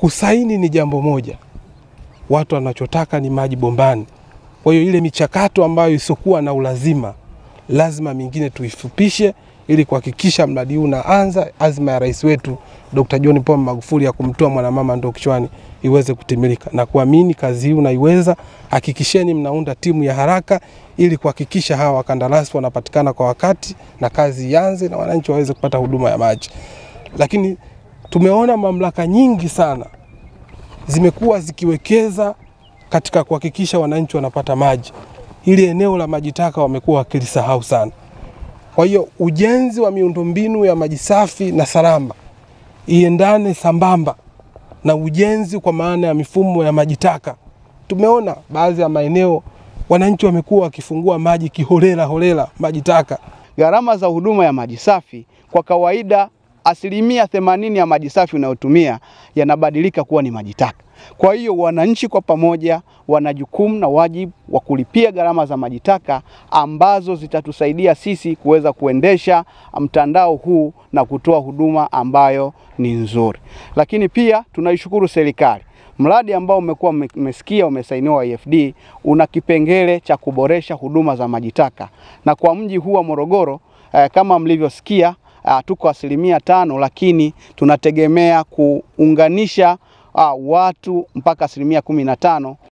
Kusaini ni jambo moja, watu wanachotaka ni maji bombani. Kwa hiyo ile michakato ambayo isiokuwa na ulazima, lazima mingine tuifupishe ili kuhakikisha mradi huu unaanza, azma ya rais wetu Dr. John Pombe Magufuli ya kumtoa mwanamama ndoo kichwani iweze kutimilika na kuamini kazi hii unaiweza. Hakikisheni mnaunda timu ya haraka ili kuhakikisha hawa wakandarasi wanapatikana kwa wakati na kazi ianze na wananchi waweze kupata huduma ya maji, lakini tumeona mamlaka nyingi sana zimekuwa zikiwekeza katika kuhakikisha wananchi wanapata maji. Hili eneo la maji taka wamekuwa wakilisahau sana. Kwa hiyo ujenzi wa miundombinu ya maji safi na salama iendane sambamba na ujenzi kwa maana ya mifumo ya maji taka. Tumeona baadhi ya maeneo wananchi wamekuwa wakifungua maji kiholela holela, maji taka. Gharama za huduma ya maji safi kwa kawaida asilimia themanini ya maji safi unayotumia yanabadilika kuwa ni maji taka. Kwa hiyo wananchi kwa pamoja wana jukumu na wajibu wa kulipia gharama za maji taka ambazo zitatusaidia sisi kuweza kuendesha mtandao huu na kutoa huduma ambayo ni nzuri. Lakini pia tunaishukuru serikali mradi ambao umekuwa umesikia umesainiwa IFD e una kipengele cha kuboresha huduma za maji taka, na kwa mji huu wa Morogoro eh, kama mlivyosikia uh, tuko asilimia tano, lakini tunategemea kuunganisha uh, watu mpaka asilimia kumi na tano